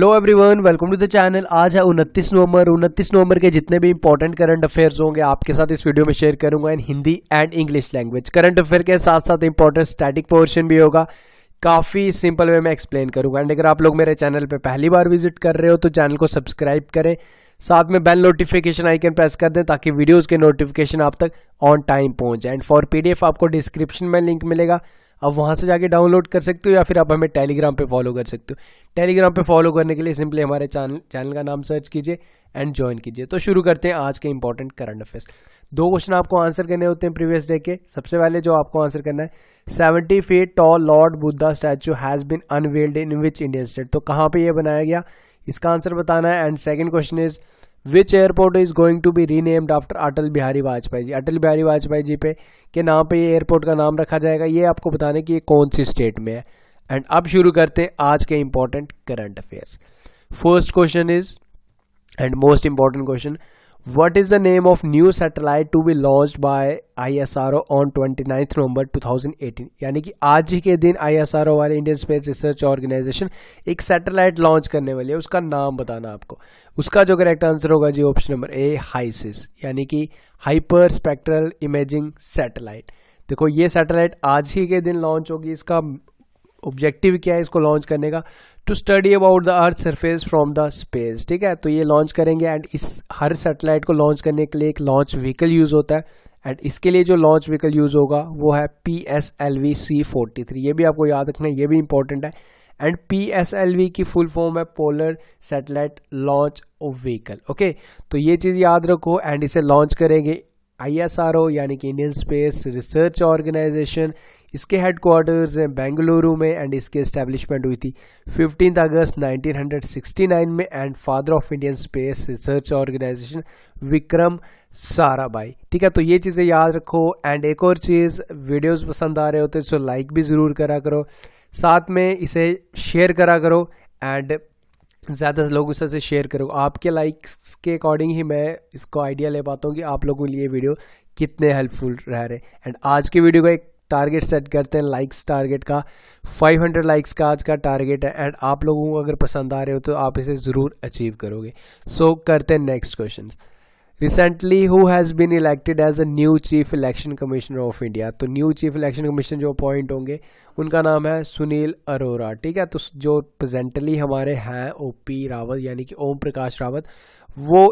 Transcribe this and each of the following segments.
hello everyone welcome to the channel आज है 29 नवंबर 29 नवंबर के जितने भी इंपॉर्टेंट करंट अफेयर्स होंगे आपके साथ इस वीडियो में शेयर करूंगा in Hindi and English language current affair के साथ साथ इंपॉर्टेंट स्टैटिक पोर्शन भी होगा काफ़ी सिंपल वे में एक्सप्लेन करूंगा एंड अगर आप लोग मेरे चैनल पर पहली बार विजिट कर रहे हो तो चैनल को सब्सक्राइब करें साथ में बेल नोटिफिकेशन आइकन प्रेस कर दें ताकि वीडियोस के नोटिफिकेशन आप तक ऑन टाइम पहुंच जाए एंड फॉर पीडीएफ आपको डिस्क्रिप्शन में लिंक मिलेगा आप वहां से जाके डाउनलोड कर सकते हो या फिर आप हमें टेलीग्राम पे फॉलो कर सकते हो टेलीग्राम पे फॉलो करने के लिए सिंपली हमारे चैनल चैनल का नाम सर्च कीजिए एंड ज्वाइन कीजिए तो शुरू करते हैं आज के इंपॉर्टेंट करंट अफेयर्स दो क्वेश्चन आपको आंसर करने होते हैं प्रीवियस डे के सबसे पहले जो आपको आंसर करना है seventy feet tall Lord Buddha statue has been unveiled in which Indian state तो कहाँ पर यह बनाया गया इसका आंसर बताना है and second question is which airport is going to be renamed after Atal Bihari Vajpayee ji Atal Bihari Vajpayee ji पे के नाम पे ये एयरपोर्ट का नाम रखा जाएगा ये आपको बताने कि ये कौन सी स्टेट में है एंड अब शुरू करते हैं आज के important current affairs first question is and most important question what is the name of new satellite to be launched by ISRO on 29th November 2018 यानी कि आज ही के दिन ISRO वाले इंडियन स्पेस रिसर्च ऑर्गेनाइजेशन एक सेटेलाइट लॉन्च करने वाली है उसका नाम बताना आपको उसका जो करेक्ट आंसर होगा जी ऑप्शन नंबर ए हाइसिस यानी कि हाइपर स्पेक्ट्रल इमेजिंग सैटेलाइट देखो ये सैटेलाइट आज ही के दिन लॉन्च होगी इसका ऑब्जेक्टिव क्या है इसको लॉन्च करने का to study about the earth surface from the space ठीक है तो ये लॉन्च करेंगे एंड इस हर सेटेलाइट को लॉन्च करने के लिए एक लॉन्च व्हीकल यूज़ होता है एंड इसके लिए जो लॉन्च व्हीकल यूज़ होगा वो है P S L V C forty three ये भी आपको याद रखना है ये भी इंपॉर्टेंट है and P S L V की फुल फॉर्म है polar satellite launch vehicle okay तो ये चीज़ याद रखो एंड इसे लॉन्च करेंगे आईएसआरओ यानी कि इंडियन स्पेस रिसर्च ऑर्गेनाइजेशन इसके हेडक्वार्टर्स हैं बेंगलुरु में एंड इसकी एस्टेब्लिशमेंट हुई थी 15 अगस्त 1969 में and father of Indian Space Research Organisation Vikram Sarabhai ठीक है तो ये चीज़ें याद रखो एंड एक और चीज़ वीडियोस पसंद आ रहे होते हैं सो लाइक भी ज़रूर करा करो साथ में इसे शेयर करा करो एंड ज़्यादा लोग उससे शेयर करो आपके लाइक्स के अकॉर्डिंग ही मैं इसको आइडिया ले पाता हूँ कि आप लोगों के लिए वीडियो कितने हेल्पफुल रह रहे एंड आज के वीडियो का एक टारगेट सेट करते हैं लाइक्स टारगेट का 500 लाइक्स का आज का टारगेट है एंड आप लोगों को अगर पसंद आ रहे हो तो आप इसे ज़रूर अचीव करोगे सो so, करते हैं next question recently who has been elected as a new chief election commissioner of India तो न्यू चीफ इलेक्शन कमीशन जो अपॉइंट होंगे उनका नाम है सुनील अरोरा ठीक है तो जो प्रेजेंटली हमारे हैं ओ पी रावत यानी कि ओम प्रकाश रावत वो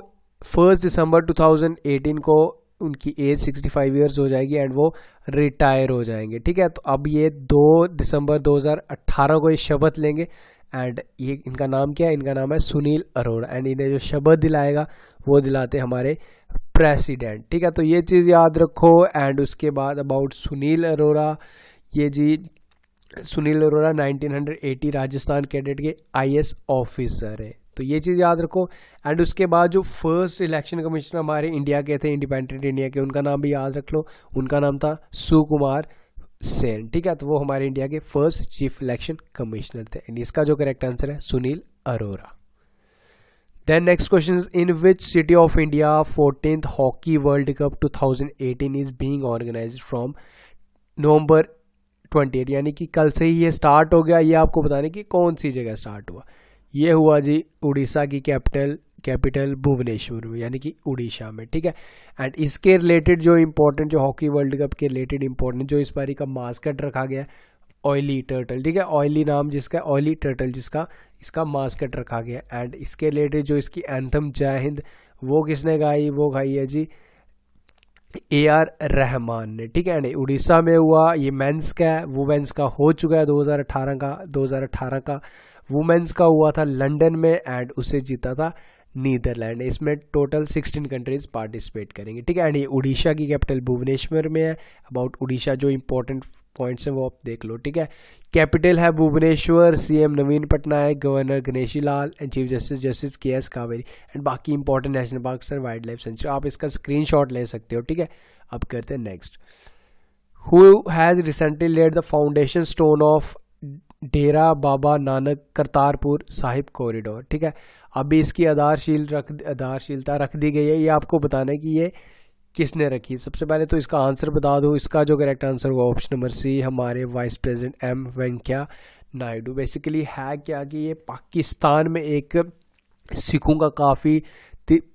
फर्स्ट दिसंबर 2018 को उनकी एज 65 ईयर्स हो जाएगी एंड वो रिटायर हो जाएंगे ठीक है तो अब ये 2 दिसंबर 2018 को ये शपथ लेंगे एंड ये इनका नाम क्या है इनका नाम है सुनील अरोड़ा एंड इन्हें जो शब्द दिलाएगा वो दिलाते हमारे प्रेसिडेंट ठीक है तो ये चीज़ याद रखो एंड उसके बाद अबाउट सुनील अरोड़ा ये जी सुनील अरोड़ा 1980 राजस्थान कैडेट के आईएएस ऑफिसर है तो ये चीज़ याद रखो एंड उसके बाद जो फर्स्ट इलेक्शन कमिश्नर हमारे इंडिया के थे इंडिपेंडेंट इंडिया के उनका नाम भी याद रख लो उनका नाम था सुकुमार सेन ठीक है तो वो हमारे इंडिया के फर्स्ट चीफ इलेक्शन कमिश्नर थे एंड इसका जो करेक्ट आंसर है Sunil Arora then next question in which city of India fourteen hockey world cup 2018 is being organise from November 28 यानी कि कल से ही ये स्टार्ट हो गया ये आपको बताने की कौन सी जगह स्टार्ट हुआ ये हुआ जी उड़ीसा की कैपिटल कैपिटल भुवनेश्वर में यानी कि उड़ीसा में ठीक है एंड इसके रिलेटेड जो इम्पोर्टेंट जो हॉकी वर्ल्ड कप के रिलेटेड इम्पोर्टेंट जो इस बारी का मास्कट रखा गया ऑयली टर्टल ठीक है ऑयली नाम जिसका ऑयली टर्टल जिसका इसका मास्कट रखा गया एंड इसके रिलेटेड जो इसकी एंथम जय हिंद वो किसने गाई वो गाई है जी ए आर रहमान ने ठीक है नहीं उड़ीसा में हुआ ये मेंस का है वुमेंस का हो चुका है 2018 का 2018 का वुमेन्स का हुआ था लंदन में एंड उसे जीता था नीदरलैंड इसमें टोटल 16 कंट्रीज पार्टिसिपेट करेंगे ठीक है एंड ये उड़ीसा की कैपिटल भुवनेश्वर में है अबाउट उड़ीसा जो इंपॉर्टेंट पॉइंट्स हैं वो आप देख लो ठीक है कैपिटल है Bhubaneswar CM Naveen Patnaik governor Ganeshi Lal and chief justice justice K S Jhaveri and बाकी important national park and wildlife sanctuary आप इसका स्क्रीन ले सकते हो ठीक है अब करते हैं next who has recently laid the foundation stone of Dera Baba Nanak Kartarpur Sahib corridor ठीक है अभी इसकी आधारशील रख आधारशीलता रख दी गई है ये आपको बताना है कि ये किसने रखी सबसे पहले तो इसका आंसर बता दूँ इसका जो करेक्ट आंसर हुआ ऑप्शन नंबर सी हमारे vice president M Venkaiah Naidu basically है क्या कि ये पाकिस्तान में एक सिखों का काफ़ी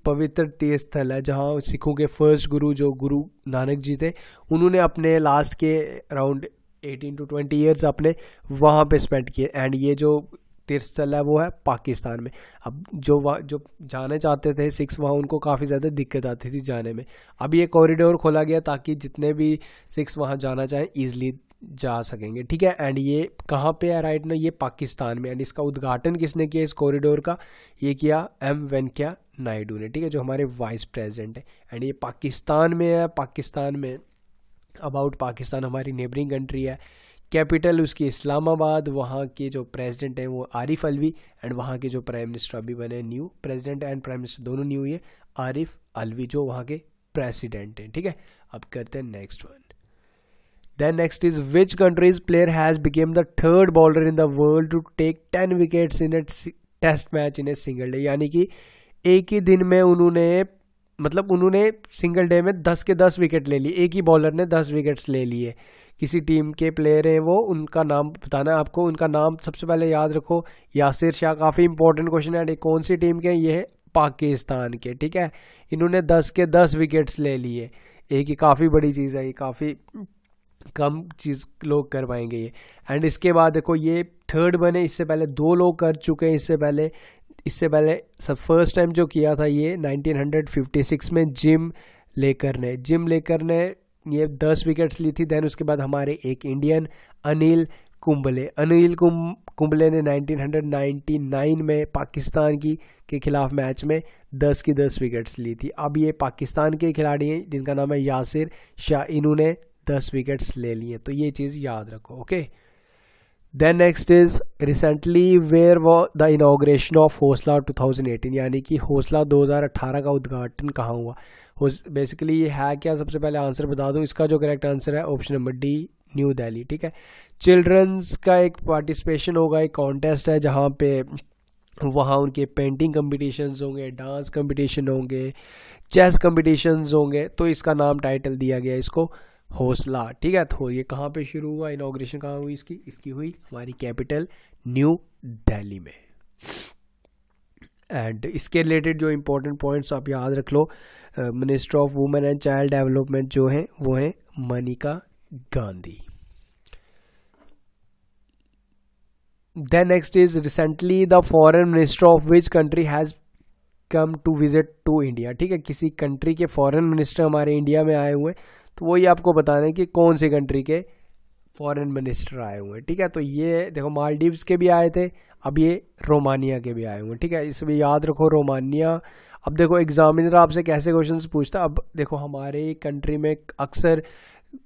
पवित्र तीर्थ स्थल है जहाँ सिखों के फर्स्ट गुरु जो गुरु नानक जी थे उन्होंने अपने लास्ट के around eighteen to twenty years आपने वहाँ पे स्पेंड किए एंड ये जो तीर्थस्थल है वो है पाकिस्तान में अब जो वहाँ जो जाने चाहते थे सिक्स वहाँ उनको काफ़ी ज़्यादा दिक्कत आती थी जाने में अब ये कॉरिडोर खोला गया ताकि जितने भी सिक्स वहाँ जाना चाहें ईजिली जा सकेंगे ठीक है एंड ये कहाँ पे है राइट ना ये पाकिस्तान में एंड इसका उद्घाटन किसने किया इस कॉरिडोर का ये किया एम वेंकैया नायडू ने ठीक है जो हमारे वाइस प्रेसिडेंट है एंड ये पाकिस्तान में है पाकिस्तान में अबाउट पाकिस्तान हमारी नेबरिंग कंट्री है कैपिटल उसकी इस्लामाबाद वहाँ के जो प्रेसिडेंट हैं वो आरिफ अलवी एंड वहाँ के जो प्राइम मिनिस्टर अभी बने new president and prime minister दोनों न्यू ही है आरिफ अलवी जो वहाँ के प्रेसिडेंट हैं ठीक है अब करते हैं next one then next is which country's player has become the third bowler in the world to take ten wickets in a test match in a single day यानी कि एक ही दिन में उन्होंने मतलब उन्होंने सिंगल डे में दस के दस विकेट ले लिए एक ही बॉलर ने दस विकेट्स ले लिए किसी टीम के प्लेयर हैं वो उनका नाम बताना है आपको उनका नाम सबसे पहले याद रखो यासिर शाह काफ़ी इंपॉर्टेंट क्वेश्चन है कौन सी टीम के ये है पाकिस्तान के ठीक है इन्होंने दस के दस विकेट्स ले लिए एक ही काफ़ी बड़ी चीज़ है ये काफ़ी कम चीज़ लोग कर पाएंगे ये एंड इसके बाद देखो ये थर्ड बने इससे पहले दो लोग कर चुके हैं इससे पहले इससे पहले सब फर्स्ट टाइम जो किया था ये 1956 में जिम लेकर ने जिम लेकर ने ये दस विकेट्स ली थी देन उसके बाद हमारे एक इंडियन अनिल कुंबले अनिल कुम कुंबले ने 1999 में पाकिस्तान की के खिलाफ मैच में 10 की 10 विकेट्स ली थी अब ये पाकिस्तान के खिलाड़ी हैं जिनका नाम है यासिर शाह इन्होंने 10 विकेट्स ले लिए तो ये चीज़ याद रखो okay then next is recently where was the inauguration of Hausla 2018 यानी कि हौसला 2018 का उद्घाटन कहाँ हुआ बेसिकली ये है क्या सबसे पहले आंसर बता दूँ इसका जो करेक्ट आंसर है option number D New Delhi ठीक है चिल्ड्रंस का एक पार्टिसिपेशन होगा एक कॉन्टेस्ट है जहाँ पे वहाँ उनके पेंटिंग कम्पिटिशन होंगे डांस कम्पिटिशन होंगे चेस कम्पिटिशन होंगे तो इसका नाम टाइटल दिया गया इसको हौसला ठीक है तो ये कहाँ पे शुरू हुआ इनाग्रेशन कहाँ हुई इसकी इसकी हुई हमारी कैपिटल न्यू दिल्ली में एंड इसके रिलेटेड जो इम्पोर्टेंट पॉइंट्स आप याद रख लो minister of women and child development जो हैं वो हैं Manika Gandhi then next is recently the foreign minister of which country has come to visit to India ठीक है किसी कंट्री के फॉरन मिनिस्टर हमारे इंडिया में आए हुए तो वही आपको रहे हैं कि कौन सी कंट्री के फॉरेन मिनिस्टर आए हुए हैं ठीक है तो ये देखो मालदीव्स के भी आए थे अब ये रोमानिया के भी आए हुए हैं ठीक है इसमें याद रखो रोमानिया अब देखो एग्जामिनर आपसे कैसे क्वेश्चंस पूछता अब देखो हमारे कंट्री में अक्सर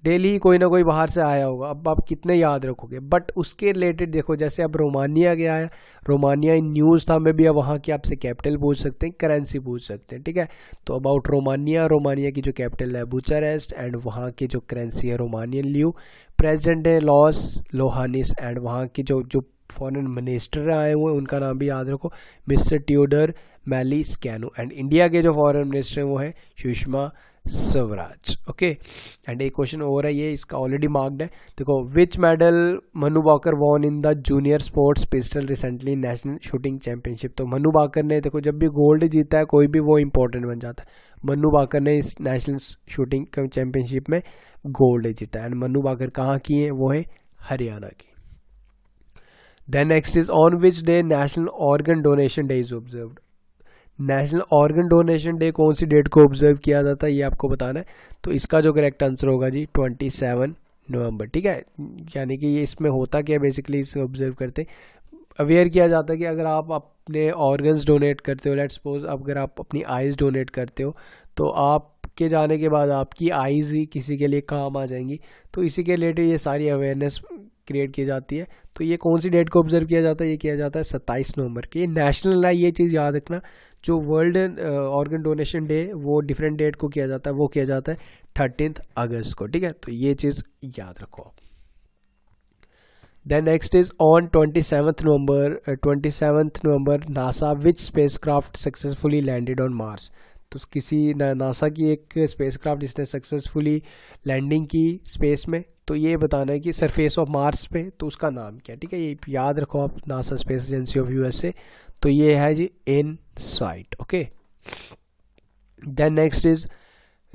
डेली कोई ना कोई बाहर से आया होगा अब आप कितने याद रखोगे बट उसके रिलेटेड देखो जैसे अब रोमानिया गया है रोमानिया इन न्यूज़ था मैं भी अब वहाँ की आपसे कैपिटल पूछ सकते हैं करेंसी पूछ सकते हैं ठीक है तो अबाउट रोमानिया रोमानिया की जो कैपिटल है बुचारेस्ट एंड वहाँ की जो करेंसी है रोमानियन लियो प्रेजिडेंट है लॉस लोहानिस एंड वहाँ की जो जो फॉरन मिनिस्टर आए हुए हैं उनका नाम भी याद रखो मिस्टर ट्यूडर मैली स्कैनो एंड इंडिया के जो फॉरन मिनिस्टर हैं वो हैं सुषमा स्वराज ओके एंड एक क्वेश्चन और है ये इसका ऑलरेडी मार्क्ड है देखो which medal Manu Bhaker won in the junior sports pistol recently national shooting championship तो मनु बाकर ने देखो जब भी गोल्ड जीता है कोई भी वो इंपॉर्टेंट बन जाता है मनु बाकर ने इस नेशनल शूटिंग चैंपियनशिप में गोल्ड जीता है एंड मनु बाकर कहाँ की है वो है हरियाणा की then next is on which day national organ donation day is observed national organ donation day कौन सी डेट को ऑब्जर्व किया जाता है ये आपको बताना है तो इसका जो करेक्ट आंसर होगा जी ट्वेंटी सेवन नवंबर ठीक है यानी कि ये इसमें होता क्या बेसिकली इसे ऑब्जर्व करते अवेयर किया जाता है कि अगर आप अपने ऑर्गन्स डोनेट करते हो लेट सपोज अगर आप अपनी आइज़ डोनेट करते हो तो आपके जाने के बाद आपकी आइज़ ही किसी के लिए काम आ जाएंगी तो इसी के रिलेटेड ये सारी अवेयरनेस क्रिएट की जाती है तो ये कौन सी डेट को ऑब्जर्व किया जाता है ये किया जाता है सत्ताईस नवंबर की नेशनल है ये चीज़ याद रखना जो वर्ल्ड ऑर्गन डोनेशन डे वो डिफरेंट डेट को किया जाता है वो किया जाता है थर्टीन अगस्त को ठीक है तो ये चीज़ याद रखो आप then next is on twenty seventh November twenty uh, seventh November NASA which spacecraft successfully landed on Mars तो किसी नासा की एक स्पेसक्राफ्ट जिसने सक्सेसफुली लैंडिंग की स्पेस में तो ये बताना है कि सरफेस ऑफ मार्स पे तो उसका नाम क्या ठीक है ये याद रखो आप NASA space agency of USA तो ये है जी InSight okay then next is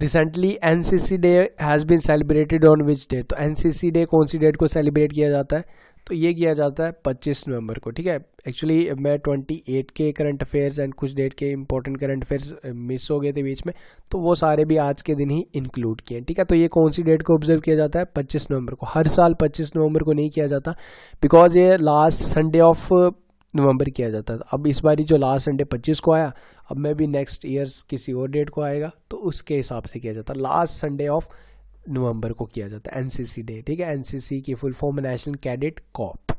recently N C C day has been celebrated on which date तो एन सी सी डे कौन सी डेट को सेलिब्रेट किया जाता है तो ये किया जाता है पच्चीस नवंबर को ठीक है एक्चुअली मैं ट्वेंटी एट के करंट अफेयर्स एंड कुछ डेट के इंपॉर्टेंट करंट अफेयर्स मिस हो गए थे बीच में तो वो सारे भी आज के दिन ही इंक्लूड किए ठीक है तो ये कौन सी डेट को ऑब्जर्व किया जाता है पच्चीस नवंबर को हर साल पच्चीस नवंबर को नहीं किया जाता बिकॉज ये लास्ट संडे ऑफ नवंबर किया जाता था अब इस बारी जो लास्ट संडे 25 को आया अब मैं भी नेक्स्ट ईयर किसी और डेट को आएगा तो उसके हिसाब से किया जाता लास्ट संडे ऑफ नवंबर को किया जाता है एनसीसी डे ठीक है एनसीसी की full form national cadet corps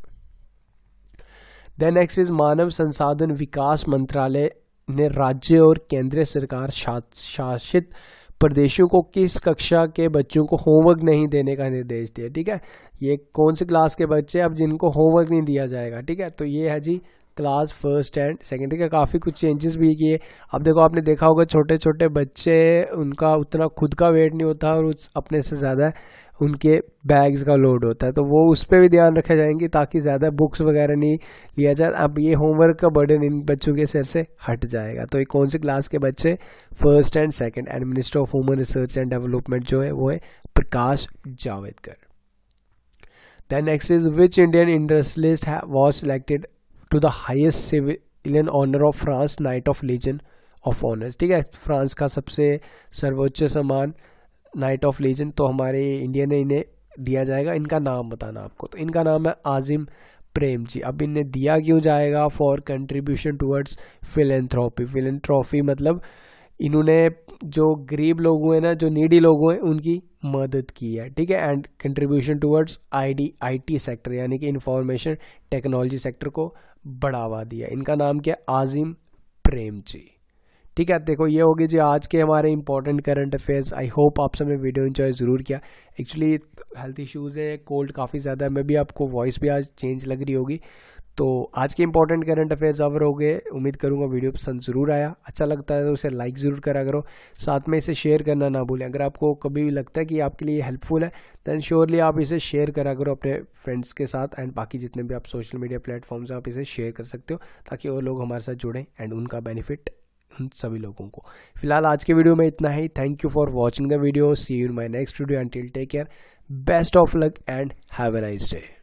then next is मानव संसाधन विकास मंत्रालय ने राज्य और केंद्र सरकार शासित प्रदेशों को किस कक्षा के बच्चों को होमवर्क नहीं देने का निर्देश दिया ठीक है ये कौन से क्लास के बच्चे अब जिनको होमवर्क नहीं दिया जाएगा ठीक है तो ये है जी क्लास फर्स्ट एंड सेकेंड ठीक काफ़ी कुछ चेंजेस भी किए अब देखो आपने देखा होगा छोटे छोटे बच्चे उनका उतना खुद का वेट नहीं होता और उस अपने से ज़्यादा उनके बैग्स का लोड होता है तो वो उस पर भी ध्यान रखे जाएंगे ताकि ज़्यादा बुक्स वगैरह नहीं लिया जाए अब ये होमवर्क का बर्डन इन बच्चों के सिर से हट जाएगा तो ये कौन सी क्लास के बच्चे first and second and minister of human research and development जो है वो है Prakash Javadekar Then next is which Indian industrialist was selected to the highest civilian honour of France Knight of Legion of Honour ठीक है France का सबसे सर्वोच्च सम्मान नाइट ऑफ लीजन तो हमारे इंडिया ने इन्हें दिया जाएगा इनका नाम बताना आपको तो इनका नाम है आजिम प्रेम जी अब इन्हें दिया क्यों जाएगा for contribution towards philanthropy philanthropy मतलब इन्होंने जो गरीब लोग हुए ना जो नीडी लोग हुए उनकी मदद की है ठीक है and contribution towards I T sector यानी कि इंफॉर्मेशन टेक्नोलॉजी सेक्टर को बढ़ावा दिया इनका नाम क्या आजिम प्रेम जी ठीक है देखो ये होगी जी आज के हमारे important current affairs I hope आप सबने वीडियो इन्जॉय ज़रूर किया एक्चुअली हेल्थ इश्यूज़ है कोल्ड काफ़ी ज़्यादा है मे भी आपको वॉइस भी आज चेंज लग रही होगी तो आज के इंपॉर्टेंट करंट अफेयर्स अवर हो गए उम्मीद करूंगा वीडियो पसंद ज़रूर आया अच्छा लगता है तो उसे लाइक ज़रूर करा करो साथ में इसे शेयर करना ना भूलें अगर आपको कभी भी लगता है कि आपके लिए हेल्पफुल है दैन श्योरली आप इसे शेयर करा करो अपने फ्रेंड्स के साथ एंड बाकी जितने भी आप सोशल मीडिया प्लेटफॉर्म्स हैं आप इसे शेयर कर सकते हो ताकि और लोग हमारे साथ जुड़ें एंड उनका बेनिफिट उन सभी लोगों को फिलहाल आज के वीडियो में इतना ही thank you for watching the video see you my next video and take care best of luck and have a nice day